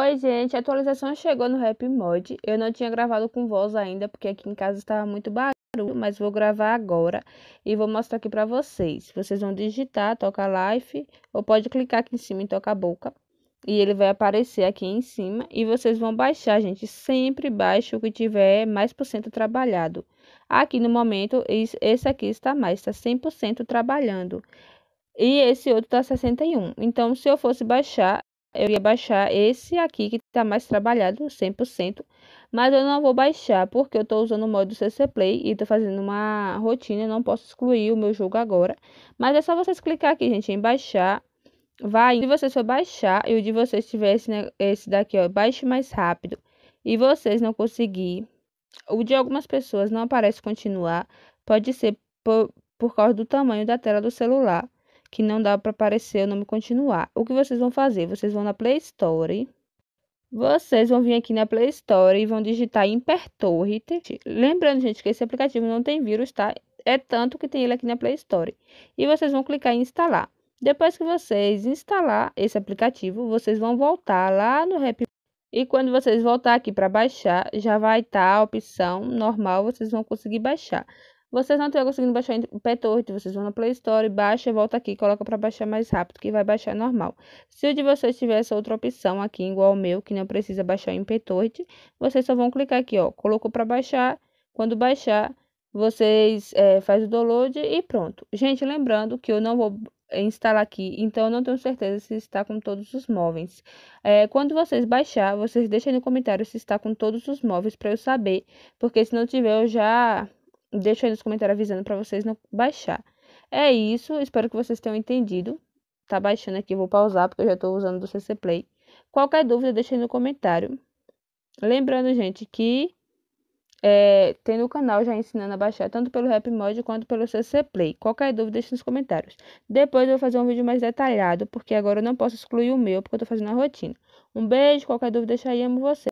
Oi, gente, a atualização chegou no Rap Mod. Eu não tinha gravado com voz ainda, porque aqui em casa estava muito barulho, mas vou gravar agora e vou mostrar aqui para vocês. Vocês vão digitar, toca live, ou pode clicar aqui em cima e toca a boca. E ele vai aparecer aqui em cima e vocês vão baixar, gente. Sempre baixa o que tiver mais por cento trabalhado. Aqui no momento, esse aqui está mais, está 100% trabalhando. E esse outro está 61. Então, se eu fosse baixar, eu ia baixar esse aqui que está mais trabalhado, 100%, mas eu não vou baixar porque eu estou usando o modo CC Play e estou fazendo uma rotina, não posso excluir o meu jogo agora. Mas é só vocês clicar aqui, gente, em baixar. Vai, se vocês for baixar e o de vocês tiver esse, né, esse daqui, ó, baixe mais rápido, e vocês não conseguir, o de algumas pessoas não aparece continuar, pode ser por, por causa do tamanho da tela do celular que não dá para aparecer o nome continuar. O que vocês vão fazer? Vocês vão na Play Store. Vocês vão vir aqui na Play Store e vão digitar Impertorrent. Lembrando, gente, que esse aplicativo não tem vírus, tá? É tanto que tem ele aqui na Play Store. E vocês vão clicar em instalar. Depois que vocês instalar esse aplicativo, vocês vão voltar lá no Rap. e quando vocês voltar aqui para baixar, já vai estar tá a opção normal, vocês vão conseguir baixar. Vocês não estão conseguindo baixar em PetTorrent, vocês vão na Play Store, baixa, volta aqui, coloca para baixar mais rápido, que vai baixar normal. Se o de vocês tiver essa outra opção aqui, igual ao meu, que não precisa baixar em PetTorrent, vocês só vão clicar aqui, ó, colocou para baixar, quando baixar, vocês é, faz o download e pronto. Gente, lembrando que eu não vou instalar aqui, então eu não tenho certeza se está com todos os móveis. É, quando vocês baixar, vocês deixem no comentário se está com todos os móveis para eu saber, porque se não tiver eu já deixo aí nos comentários avisando para vocês não baixar. É isso, espero que vocês tenham entendido. Tá baixando aqui, vou pausar porque eu já estou usando do CC Play. Qualquer dúvida, deixa aí no comentário. Lembrando, gente, que é, tem no canal já ensinando a baixar tanto pelo Rapmod quanto pelo CC Play. Qualquer dúvida, deixa nos comentários. Depois eu vou fazer um vídeo mais detalhado, porque agora eu não posso excluir o meu, porque eu estou fazendo a rotina. Um beijo, qualquer dúvida, deixa aí, amo você.